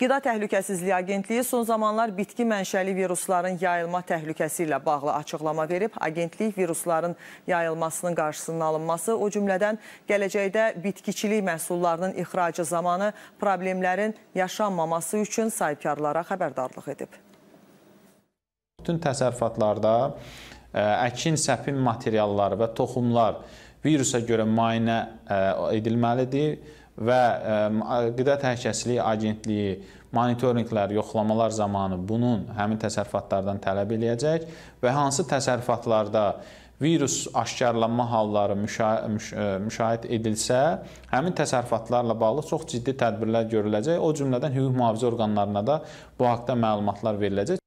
Qida Təhlükəsizliyi Agentliyi son zamanlar bitki mənşəli virusların yayılma təhlükəsi ilə bağlı açıqlama verib. Agentlik virusların yayılmasının qarşısının alınması, o cümlədən gələcəkdə bitkiçilik məhsullarının ixracı zamanı problemlərin yaşanmaması üçün sahibkarlara xəbərdarlıq edib. Bütün təsərrüfatlarda e, əkin səpin materialları və toxumlar virusa görə müayinə e, edilməlidir və e, Qida Təhlükəsizliyi Agentliyi monitorinqlər, yoxlamalar zamanı bunun həmin təsərrüfatlardan tələb eləyəcək və hansı təsərrüfatlarda virus aşkarlanma halları e, müşahidə edilsə, həmin təsərrüfatlarla bağlı çox ciddi tədbirlər görüləcək. O cümlədən hüquq mühafizə orqanlarına da bu haqqda məlumatlar veriləcək.